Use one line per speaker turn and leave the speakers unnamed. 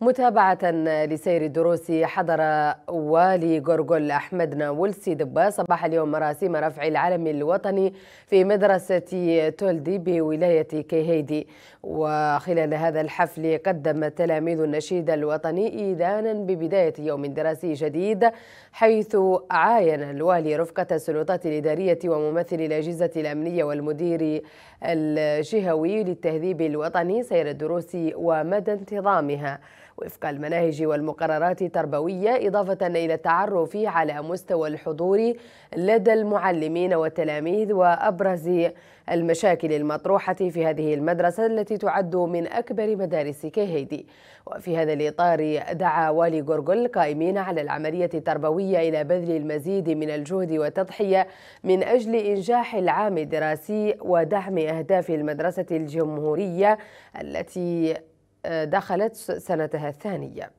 متابعة لسير الدروس حضر والي غرغل أحمد ناولسي دبا صباح اليوم مراسم رفع العلم الوطني في مدرسة تولدي بولاية كيهيدي وخلال هذا الحفل قدم تلاميذ النشيد الوطني إيدانا ببداية يوم دراسي جديد حيث عاين الوالي رفقة السلطات الإدارية وممثل الأجهزة الأمنية والمدير الجهوي للتهذيب الوطني سير الدروس ومدى انتظامها وفق المناهج والمقررات التربوية إضافة إلى التعرف على مستوى الحضور لدى المعلمين والتلاميذ وأبرز المشاكل المطروحة في هذه المدرسة التي تعد من أكبر مدارس كهيدي وفي هذا الإطار دعا والي غورغل القائمين على العملية التربوية إلى بذل المزيد من الجهد والتضحية من أجل إنجاح العام الدراسي ودعم أهداف المدرسة الجمهورية التي دخلت سنتها الثانيه